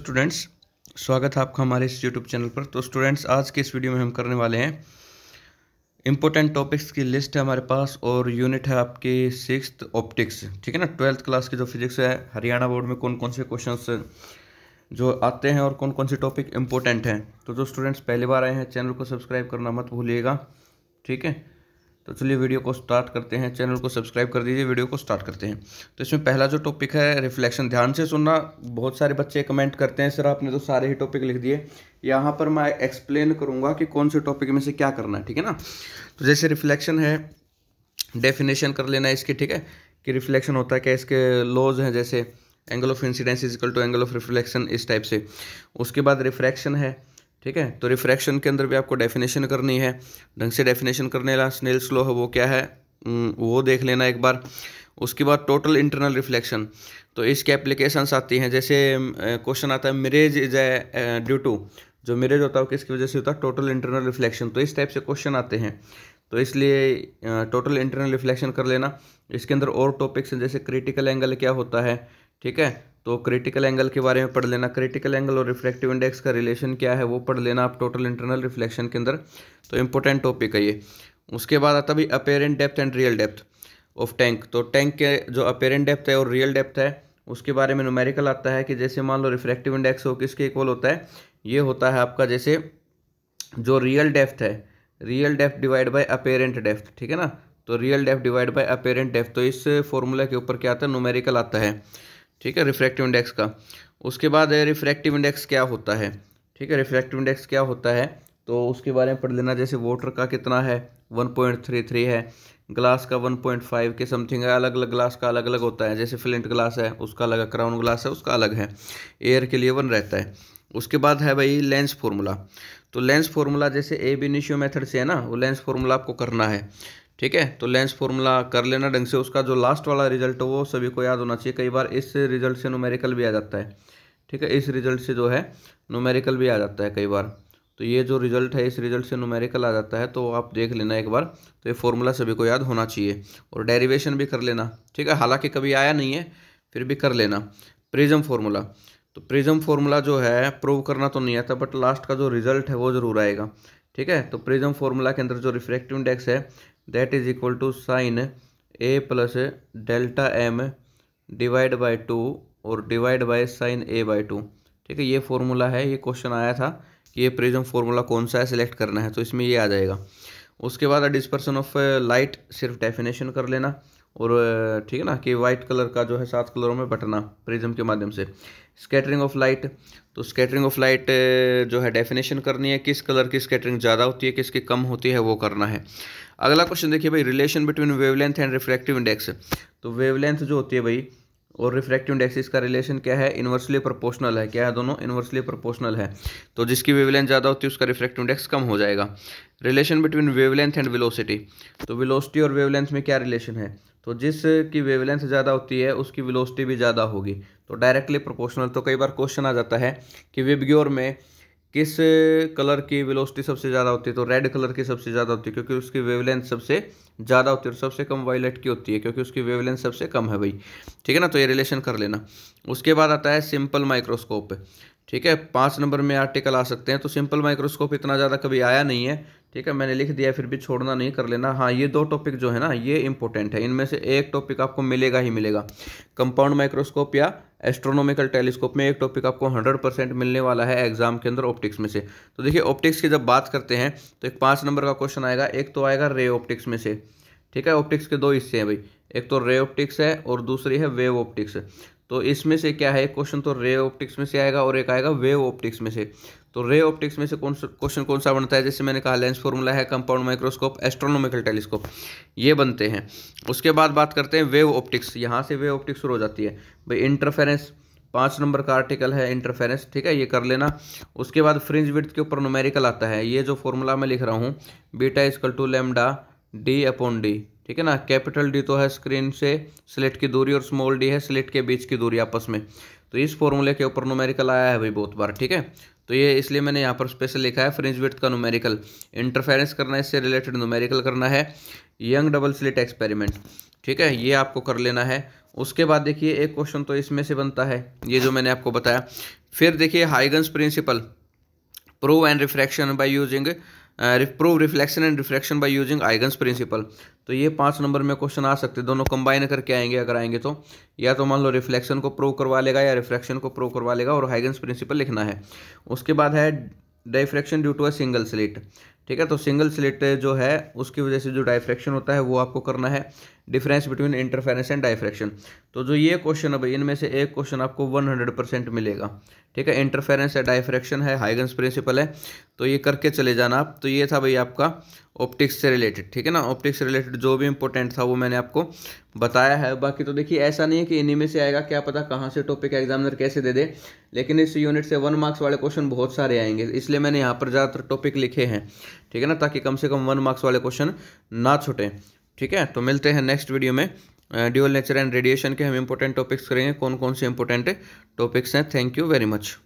students स्वागत है आपका हमारे इस यूट्यूब चैनल पर तो स्टूडेंट्स आज के इस वीडियो में हम करने वाले हैं इम्पोर्टेंट टॉपिक्स की लिस्ट है हमारे पास और यूनिट है आपके सिक्स ऑप्टिक्स ठीक है ना ट्वेल्थ क्लास की जो फिजिक्स है हरियाणा बोर्ड में कौन कौन से क्वेश्चन जो आते हैं और कौन कौन से टॉपिक इम्पोर्टेंट हैं तो जो स्टूडेंट्स पहली बार आए हैं चैनल को सब्सक्राइब करना मत भूलिएगा ठीक है तो चलिए वीडियो को स्टार्ट करते हैं चैनल को सब्सक्राइब कर दीजिए वीडियो को स्टार्ट करते हैं तो इसमें पहला जो टॉपिक है रिफ्लेक्शन ध्यान से सुनना बहुत सारे बच्चे कमेंट करते हैं सर आपने तो सारे ही टॉपिक लिख दिए यहाँ पर मैं एक्सप्लेन करूँगा कि कौन से टॉपिक में से क्या करना है ठीक है ना तो जैसे रिफ्लेक्शन है डेफिनेशन कर लेना इसके ठीक है कि रिफ्लेक्शन होता है क्या इसके लॉज हैं जैसे angle of incidence is equal to angle of reflection इस टाइप से उसके बाद रिफ्रैक्शन है ठीक है तो रिफ्रैक्शन के अंदर भी आपको डेफिनेशन करनी है ढंग से डेफिनेशन करने ला स्नेल स्लो है वो क्या है वो देख लेना एक बार उसके बाद टोटल इंटरनल रिफ्लेक्शन तो इसके एप्लीकेशंस आती हैं जैसे क्वेश्चन आता है mirage is a due to जो मिरेज होता है किसकी वजह से होता है टोटल इंटरनल रिफ्लेक्शन तो इस टाइप से क्वेश्चन आते हैं तो इसलिए टोटल इंटरनल रिफ्लेक्शन कर लेना इसके अंदर और टॉपिक्स हैं जैसे क्रिटिकल एंगल क्या होता है ठीक है तो क्रिटिकल एंगल के बारे में पढ़ लेना क्रिटिकल एंगल और रिफ्लेक्टिव इंडेक्स का रिलेशन क्या है वो पढ़ लेना आप टोटल इंटरनल रिफ्लेक्शन के अंदर तो इंपॉर्टेंट टॉपिक है ये उसके बाद आता भी apparent depth and real depth of tank तो टैंक के जो अपेरेंट डेप्थ है और रियल डेप्थ है उसके बारे में नुमेरिकल आता है कि जैसे मान लो रिफ्रैक्टिव इंडेक्स हो किसके इक्वल होता है ये होता है आपका जैसे जो रियल डेप्थ है real depth divide by apparent depth ठीक है ना तो real depth divide by apparent depth तो इस फॉर्मूला के ऊपर क्या आता है नुमेरिकल आता है ठीक है रिफ्रैक्टिव इंडेक्स का उसके बाद रिफ्रैक्टिव इंडेक्स क्या होता है ठीक है रिफ्रैक्टिव इंडेक्स क्या होता है तो उसके बारे में पढ़ लेना जैसे वाटर का कितना है वन पॉइंट थ्री थ्री है ग्लास का वन पॉइंट फाइव के समथिंग है अलग अलग ग्लास का अलग अलग होता है जैसे फ्लिंट ग्लास है उसका अलग है क्राउन ग्लास है उसका अलग है एयर के लिए वन रहता है उसके बाद है भाई लेंस फॉर्मूला तो लेंस फॉर्मूला जैसे ए बी निशियो मेथड से है ना वो लेंस फॉर्मूला आपको करना है ठीक है तो लेंस फॉर्मूला कर लेना ढंग से उसका जो लास्ट वाला रिजल्ट हो वो सभी को याद होना चाहिए कई बार इस रिजल्ट से नोमेरिकल भी आ जाता है ठीक है इस रिजल्ट से जो है नोमेरिकल भी आ जाता है कई बार तो ये जो रिजल्ट है इस रिजल्ट से नोमेरिकल आ जाता है तो आप देख लेना एक बार तो ये फॉर्मूला सभी को याद होना चाहिए और डेरिवेशन भी कर लेना ठीक है हालांकि कभी आया नहीं है फिर भी कर लेना प्रिज्म फॉर्मूला तो प्रिज्म फॉर्मूला जो है प्रूव करना तो नहीं आता बट लास्ट का जो रिजल्ट है वो ज़रूर आएगा ठीक है तो प्रिज्म फॉर्मूला के अंदर जो रिफ्रैक्टिव इंडेक्स है that is equal to sine A plus delta M divide by two और divide by sine A by two ठीक है ये फॉर्मूला है ये क्वेश्चन आया था कि ये प्रिज्म फॉर्मूला कौन सा है सिलेक्ट करना है तो इसमें ये आ जाएगा उसके बाद डिस्पर्सन ऑफ लाइट सिर्फ डेफिनेशन कर लेना और ठीक है ना कि वाइट कलर का जो है सात कलरों में बटना प्रिज्म के माध्यम से स्कैटरिंग ऑफ लाइट तो स्केटरिंग ऑफ लाइट जो है डेफिनेशन करनी है किस कलर की स्केटरिंग ज़्यादा होती है किसकी कम होती है वो करना है अगला क्वेश्चन देखिए भाई relation between wavelength and refractive index तो वेवलेंथ जो होती है भाई और रिफ्रैक्टिव इंडेक्स इसका रिलेशन क्या है इन्वर्सली प्रोपोर्शनल है क्या है दोनों इन्वर्सली प्रोपोर्शनल है तो जिसकी वेवलेंथ ज़्यादा होती है उसका रिफ्रैक्टिव इंडेक्स कम हो जाएगा relation between wavelength and velocity तो विलोसिटी और वेवलेंथ में क्या रिलेशन है तो जिसकी वेवलेंथ ज़्यादा होती है उसकी वेलोसिटी भी ज़्यादा होगी तो डायरेक्टली प्रोपोर्शनल तो कई बार क्वेश्चन आ जाता है कि विबग्योर में किस कलर की वेलोसिटी सबसे ज़्यादा होती है तो रेड कलर की सबसे ज़्यादा होती है क्योंकि उसकी वेवलेंथ सबसे ज़्यादा होती है और सबसे कम वायलेट की होती है क्योंकि उसकी वेवलेंथ सबसे कम है भाई ठीक है ना तो ये रिलेशन कर लेना उसके बाद आता है सिंपल माइक्रोस्कोप ठीक है पाँच नंबर में आर्टिकल आ सकते हैं तो सिंपल माइक्रोस्कोप इतना ज़्यादा कभी आया नहीं है ठीक है मैंने लिख दिया फिर भी छोड़ना नहीं कर लेना हाँ ये दो टॉपिक जो है ना ये इंपॉर्टेंट है इनमें से एक टॉपिक आपको मिलेगा ही मिलेगा कंपाउंड माइक्रोस्कोप या एस्ट्रोनॉमिकल टेलीस्कोप में एक टॉपिक आपको 100 परसेंट मिलने वाला है एग्जाम के अंदर ऑप्टिक्स में से तो देखिए ऑप्टिक्स की जब बात करते हैं तो एक पाँच नंबर का क्वेश्चन आएगा एक तो आएगा रे ऑप्टिक्स में से ठीक है ऑप्टिक्स के दो हिस्से हैं भाई एक तो रे ऑप्टिक्स है और दूसरी है वेव ऑप्टिक्स तो इसमें से क्या है क्वेश्चन तो रे ऑप्टिक्स में से आएगा और एक आएगा वेव ऑप्टिक्स में से तो रे ऑप्टिक्स में से कौन सा क्वेश्चन कौन सा बनता है जैसे मैंने कहा लेंस फॉर्मूला है कंपाउंड माइक्रोस्कोप एस्ट्रोनॉमिकल टेलीस्कोप ये बनते हैं उसके बाद बात करते हैं वेव ऑप्टिक्स यहाँ से वेव ऑप्टिक्स शुरू हो जाती है भाई इंटरफेरेंस पाँच नंबर का आर्टिकल है इंटरफेरेंस ठीक है ये कर लेना उसके बाद फ्रिंज विथ के ऊपर नोमेरिकल आता है ये जो फॉर्मूला मैं लिख रहा हूँ beta is equal to lambda D upon D ठीक है ना कैपिटल डी तो है स्क्रीन से स्लेट की दूरी और स्मॉल डी है स्लेट के बीच की दूरी आपस में तो इस फॉर्मूले के ऊपर नोमेरिकल आया है भाई बहुत बार ठीक है तो ये इसलिए मैंने यहाँ पर स्पेशल लिखा है फ्रिंज विथ का नुमेरिकल इंटरफेरेंस करना इससे रिलेटेड नुमेरिकल करना है यंग डबल स्लिट एक्सपेरिमेंट ठीक है ये आपको कर लेना है उसके बाद देखिए एक क्वेश्चन तो इसमें से बनता है ये जो मैंने आपको बताया फिर देखिए Huygens principle prove and refraction by using prove reflection and reflection by using Huygens principle तो ये पाँच नंबर में क्वेश्चन आ सकते हैं दोनों कंबाइन करके आएंगे अगर आएंगे तो या तो मान लो रिफ्लेक्शन को प्रूव करवा लेगा या रिफ्लेक्शन को प्रूव करवा लेगा और आइगन्स प्रिंसिपल लिखना है उसके बाद है diffraction due to a single slit ठीक है तो सिंगल स्लिट जो है उसकी वजह से जो डाइफ्रेक्शन होता है वो आपको करना है difference between interference and diffraction तो जो ये क्वेश्चन है भाई इनमें से एक क्वेश्चन आपको वन हंड्रेड परसेंट मिलेगा ठीक है इंटरफेरेंस है डाइफ्रेक्शन है हाइगन्स प्रिंसिपल है तो ये करके चले जाना आप तो ये था भाई आपका ऑप्टिक्स से रिलेटेड ठीक है ना ऑप्टिक्स से रिलेटेड जो भी इंपॉर्टेंट था वो मैंने आपको बताया है बाकी तो देखिए ऐसा नहीं है कि इन्हीं में से आएगा क्या पता कहाँ से टॉपिक एग्जामिनर कैसे दे दे लेकिन इस यूनिट से वन मार्क्स वाले क्वेश्चन बहुत सारे आएंगे इसलिए मैंने यहाँ पर ज़्यादातर टॉपिक लिखे हैं ठीक है ना ताकि कम से कम वन मार्क्स वाले क्वेश्चन ना छुटें ठीक है तो मिलते हैं नेक्स्ट वीडियो में ड्यूअल नेचर एंड रेडिएशन के हम इंपॉर्टेंट टॉपिक्स करेंगे कौन कौन से इंपॉर्टेंट टॉपिक्स हैं थैंक यू वेरी मच